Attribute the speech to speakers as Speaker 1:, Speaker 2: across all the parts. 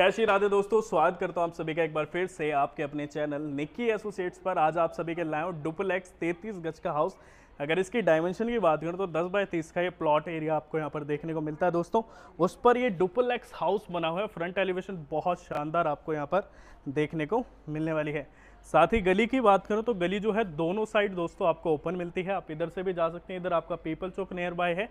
Speaker 1: जय श्री राधे दोस्तों स्वागत करता हूँ आप सभी का एक बार फिर से आपके अपने चैनल निक्की एसोसिएट्स पर आज आप सभी के लाए डुपल एक्स तैतीस गज का हाउस अगर इसकी डायमेंशन की बात करें तो 10 बाय 30 का ये प्लॉट एरिया आपको यहाँ पर देखने को मिलता है दोस्तों उस पर ये डुपल एक्स हाउस बना हुआ है फ्रंट एलिवेशन बहुत शानदार आपको यहाँ पर देखने को मिलने वाली है साथ ही गली की बात करूँ तो गली जो है दोनों साइड दोस्तों आपको ओपन मिलती है आप इधर से भी जा सकते हैं इधर आपका पीपल चौक नियर बाय है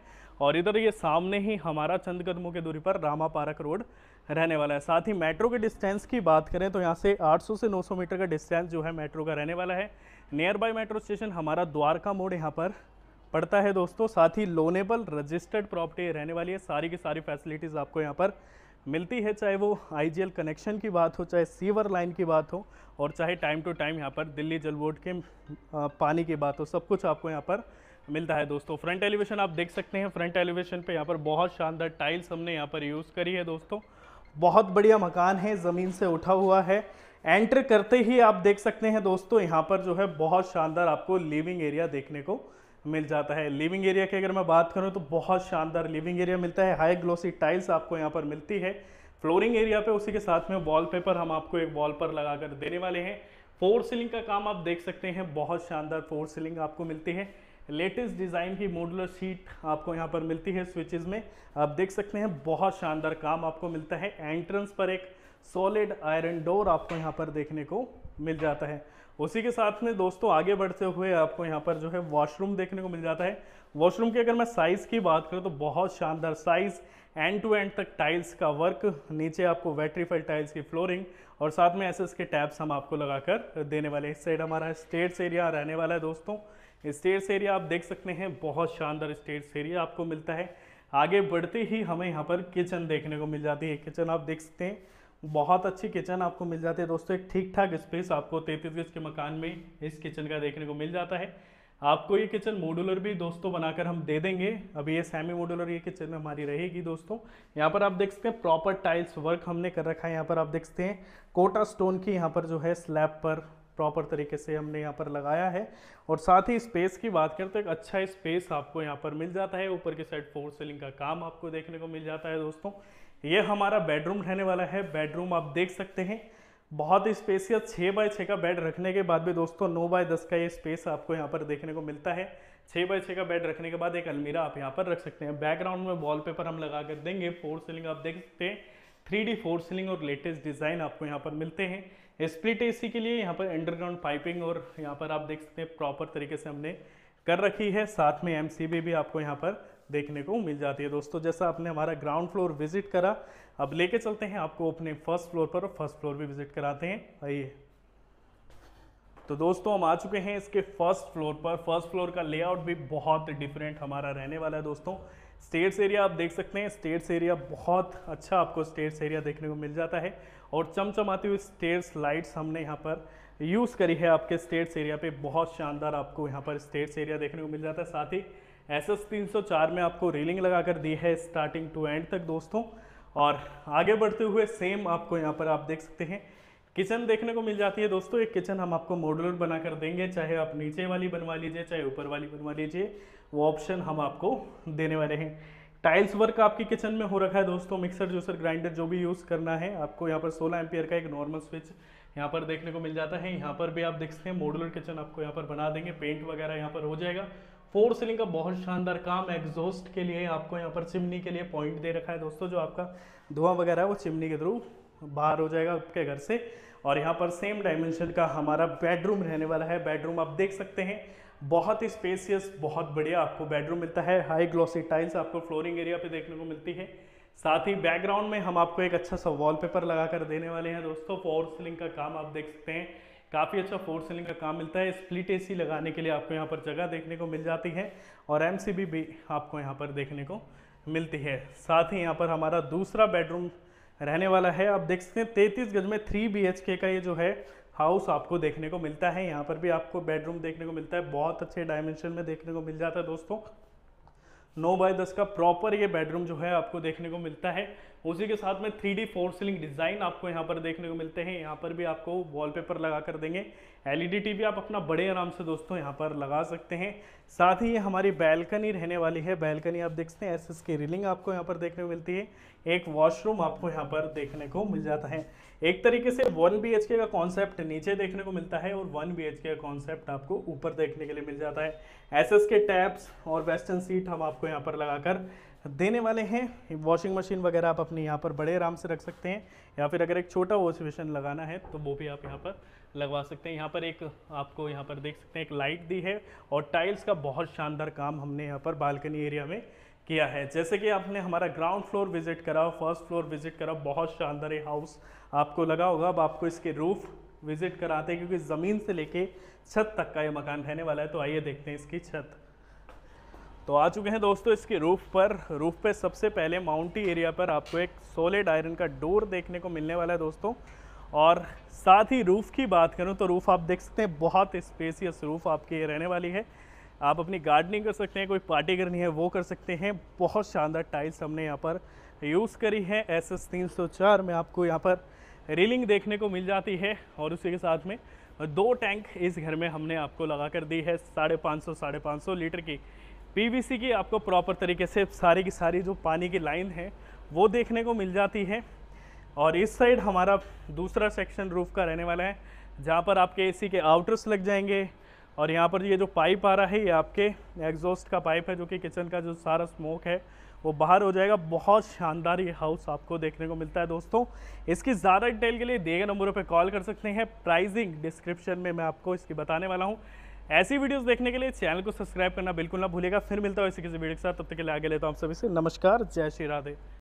Speaker 1: और इधर ये सामने ही हमारा चंद कदमों के दूरी पर रामा पारक रोड रहने वाला है साथ ही मेट्रो के डिस्टेंस की बात करें तो यहाँ से 800 से 900 मीटर का डिस्टेंस जो है मेट्रो का रहने वाला है नियर बाय मेट्रो स्टेशन हमारा द्वारका मोड़ यहाँ पर पड़ता है दोस्तों साथ ही लोनेबल रजिस्टर्ड प्रॉपर्टी रहने वाली है सारी की सारी फैसिलिटीज़ आपको यहाँ पर मिलती है चाहे वो आई कनेक्शन की बात हो चाहे सीवर लाइन की बात हो और चाहे टाइम टू टाइम यहाँ पर दिल्ली जल बोर्ड के पानी की बात हो सब कुछ आपको यहाँ पर मिलता है दोस्तों फ्रंट एलिवेशन आप देख सकते हैं फ्रंट एलिवेशन पे यहाँ पर बहुत शानदार टाइल्स हमने यहाँ पर यूज़ करी है दोस्तों बहुत बढ़िया मकान है ज़मीन से उठा हुआ है एंटर करते ही आप देख सकते हैं दोस्तों यहाँ पर जो है बहुत शानदार आपको लिविंग एरिया देखने को मिल जाता है लिविंग एरिया की अगर मैं बात करूँ तो बहुत शानदार लिविंग एरिया मिलता है हाई ग्लोसी टाइल्स आपको यहाँ पर मिलती है फ्लोरिंग एरिया पे उसी के साथ में वॉलपेपर हम आपको एक वॉल पर लगा कर देने वाले हैं फोर सीलिंग का काम आप देख सकते हैं बहुत शानदार फोर सीलिंग आपको मिलती है लेटेस्ट डिज़ाइन की मॉडुलर शीट आपको यहाँ पर मिलती है स्विचेस में आप देख सकते हैं बहुत शानदार काम आपको मिलता है एंट्रेंस पर एक सॉलिड आयरन डोर आपको यहाँ पर देखने को मिल जाता है उसी के साथ में दोस्तों आगे बढ़ते हुए आपको यहाँ पर जो है वॉशरूम देखने को मिल जाता है वॉशरूम की अगर मैं साइज़ की बात करूँ तो बहुत शानदार साइज़ एंड टू एंड तक टाइल्स का वर्क नीचे आपको वेट्रीफाइड टाइल्स की फ्लोरिंग और साथ में एस के टैब्स हम आपको लगा कर देने वाले इस साइड हमारा स्टेट्स एरिया रहने वाला है दोस्तों स्टेट्स एरिया आप देख सकते हैं बहुत शानदार स्टेट्स एरिया आपको मिलता है आगे बढ़ते ही हमें यहाँ पर किचन देखने को मिल जाती है किचन आप देख सकते हैं बहुत अच्छी किचन आपको मिल जाती है दोस्तों एक ठीक ठाक स्पेस आपको तैतीस गज के मकान में इस किचन का देखने को मिल जाता है आपको ये किचन मॉड्यूलर भी दोस्तों बनाकर हम दे देंगे अभी ये सेमी मॉड्यूलर ये किचन हमारी रहेगी दोस्तों यहाँ पर आप देख सकते हैं प्रॉपर टाइल्स वर्क हमने कर रखा है यहाँ पर आप देख सकते हैं कोटा स्टोन की यहाँ पर जो है स्लैब पर प्रॉपर तरीके से हमने यहाँ पर लगाया है और साथ ही स्पेस की बात करें तो एक अच्छा स्पेस आपको यहाँ पर मिल जाता है ऊपर की साइड फोर सीलिंग का काम आपको देखने को मिल जाता है दोस्तों ये हमारा बेडरूम रहने वाला है बेडरूम आप देख सकते हैं बहुत ही स्पेसियस छः बाय छः का बेड रखने के बाद भी दोस्तों नौ बाय दस का ये स्पेस आपको यहाँ पर देखने को मिलता है छः बाय छः का बेड रखने के बाद एक अलमीरा आप यहाँ पर रख सकते हैं बैकग्राउंड में वॉलपेपर हम लगा कर देंगे फोर सीलिंग आप देख सकते हैं थ्री डी फोर सीलिंग और लेटेस्ट डिज़ाइन आपको यहाँ पर मिलते हैं स्प्लिट सी के लिए यहाँ पर अंडरग्राउंड पाइपिंग और यहाँ पर आप देख सकते हैं प्रॉपर तरीके से हमने कर रखी है साथ में एम भी आपको यहाँ पर देखने को मिल जाती है दोस्तों जैसा आपने हमारा ग्राउंड फ्लोर विजिट करा अब लेके चलते हैं आपको अपने फर्स्ट फ्लोर पर फर्स्ट फ्लोर भी विजिट कराते हैं आइए तो दोस्तों हम आ चुके हैं इसके फर्स्ट फ्लोर पर फर्स्ट फ्लोर का लेआउट भी बहुत डिफरेंट हमारा रहने वाला है दोस्तों स्टेट्स एरिया आप देख सकते हैं स्टेट्स एरिया बहुत अच्छा आपको स्टेट्स एरिया देखने को मिल जाता है और चमचमाती हुई स्टेट्स लाइट्स हमने यहाँ पर यूज़ करी है आपके स्टेट्स एरिया पे बहुत शानदार आपको यहाँ पर स्टेट्स एरिया देखने को मिल जाता है साथ ही एस एस तीन सौ चार में आपको रेलिंग लगा कर दी है स्टार्टिंग टू एंड तक दोस्तों और आगे बढ़ते हुए सेम आपको यहाँ पर आप देख सकते हैं किचन देखने को मिल जाती है दोस्तों एक किचन हम आपको मॉडुलर बना कर देंगे चाहे आप नीचे वाली बनवा लीजिए चाहे ऊपर वाली बनवा लीजिए वो ऑप्शन हम आपको देने वाले हैं टाइल्स वर्क आपकी किचन में हो रखा है दोस्तों मिक्सर जूसर ग्राइंडर जो भी यूज़ करना है आपको यहाँ पर 16 एम्पियर का एक नॉर्मल स्विच यहाँ पर देखने को मिल जाता है यहाँ पर भी आप देख सकते हैं मॉडुलर किचन आपको यहाँ पर बना देंगे पेंट वगैरह यहाँ पर हो जाएगा फोर सीलिंग का बहुत शानदार काम एग्जॉस्ट के लिए आपको यहाँ पर चिमनी के लिए पॉइंट दे रखा है दोस्तों जो आपका धुआं वगैरह है वो चिमनी के थ्रू बाहर हो जाएगा आपके घर से और यहाँ पर सेम डायमेंशन का हमारा बेडरूम रहने वाला है बेडरूम आप देख सकते हैं बहुत ही स्पेसियस बहुत बढ़िया आपको बेडरूम मिलता है हाई ग्लोसी टाइल्स आपको फ्लोरिंग एरिया पे देखने को मिलती है साथ ही बैकग्राउंड में हम आपको एक अच्छा सा वॉलपेपर लगा कर देने वाले हैं दोस्तों फोर सीलिंग का काम आप देख सकते हैं काफ़ी अच्छा फोर सीलिंग का काम मिलता है स्प्लिट एसी लगाने के लिए आपको यहाँ पर जगह देखने को मिल जाती है और एम भी आपको यहाँ पर देखने को मिलती है साथ ही यहाँ पर हमारा दूसरा बेडरूम रहने वाला है आप देख सकते हैं तैंतीस गज में थ्री बी का ये जो है हाउस आपको देखने को मिलता है यहाँ पर भी आपको बेडरूम देखने को मिलता है बहुत अच्छे डायमेंशन में देखने को मिल जाता है दोस्तों नौ बाय दस का प्रॉपर ये बेडरूम जो है आपको देखने को मिलता है उसी के साथ में three D false ceiling design आपको यहाँ पर देखने को मिलते हैं यहाँ पर भी आपको वॉलपेपर लगा कर देंगे एलईडी टीवी आप अपना बड़े आराम से दोस्तों यहाँ पर लगा सकते हैं साथ ही ये हमारी बैल्कनी रहने वाली है बैल्कनी आप देख सकते हैं एस की रिलिंग आपको यहाँ पर देखने को मिलती है एक वॉशरूम आपको यहाँ पर देखने को मिल जाता है एक तरीके से वन बी का कॉन्सेप्ट नीचे देखने को मिलता है और वन बी का कॉन्सेप्ट आपको ऊपर देखने के लिए मिल जाता है एस के टैब्स और वेस्टर्न सीट हम आप आपको यहाँ पर लगाकर देने वाले हैं वॉशिंग मशीन वगैरह आप अपने यहाँ पर बड़े आराम से रख सकते हैं या फिर अगर एक छोटा वॉश मशीन लगाना है तो वो भी आप यहाँ पर लगवा सकते हैं यहाँ पर एक आपको यहाँ पर देख सकते हैं एक लाइट दी है और टाइल्स का बहुत शानदार काम हमने यहाँ पर बालकनी एरिया में किया है जैसे कि आपने हमारा ग्राउंड फ्लोर विजिट करा फर्स्ट फ्लोर विजिट करा बहुत शानदार ये हाउस आपको लगा होगा अब आपको इसके रूफ़ विजिट कराते हैं क्योंकि ज़मीन से लेके छत तक का ये मकान रहने वाला है तो आइए देखते हैं इसकी छत तो आ चुके हैं दोस्तों इसके रूफ़ पर रूफ़ पे सबसे पहले माउंटी एरिया पर आपको एक सोलिड आयरन का डोर देखने को मिलने वाला है दोस्तों और साथ ही रूफ़ की बात करूं तो रूफ़ आप देख सकते हैं बहुत स्पेसियस रूफ़ आपके रहने वाली है आप अपनी गार्डनिंग कर सकते हैं कोई पार्टी करनी है वो कर सकते हैं बहुत शानदार टाइल्स हमने यहाँ पर यूज़ करी है एस एस तीन सौ चार में आपको यहाँ पर रेलिंग देखने को मिल जाती है और उसी के साथ में दो टैंक इस घर में हमने आपको लगा कर दी है साढ़े पाँच सौ साढ़े पाँच सौ लीटर की पीवीसी की आपको प्रॉपर तरीके से सारी की सारी जो पानी की लाइन है वो देखने को मिल जाती है और इस साइड हमारा दूसरा सेक्शन रूफ़ का रहने वाला है जहाँ पर आपके एसी के आउटर्स लग जाएंगे और यहाँ पर ये जो पाइप आ रहा है ये आपके एग्जॉस्ट का पाइप है जो कि किचन का जो सारा स्मोक है वो बाहर हो जाएगा बहुत शानदार ये हाउस आपको देखने को मिलता है दोस्तों इसकी ज़्यादा डिटेल के लिए दिए गए नंबरों पर कॉल कर सकते हैं प्राइजिंग डिस्क्रिप्शन में मैं आपको इसकी बताने वाला हूँ ऐसी वीडियोस देखने के लिए चैनल को सब्सक्राइब करना बिल्कुल ना भूलेगा फिर मिलता है इसी किसी वीडियो के साथ तब तक के लिए आगे लेता हूँ आप सभी से नमस्कार जय श्री राधे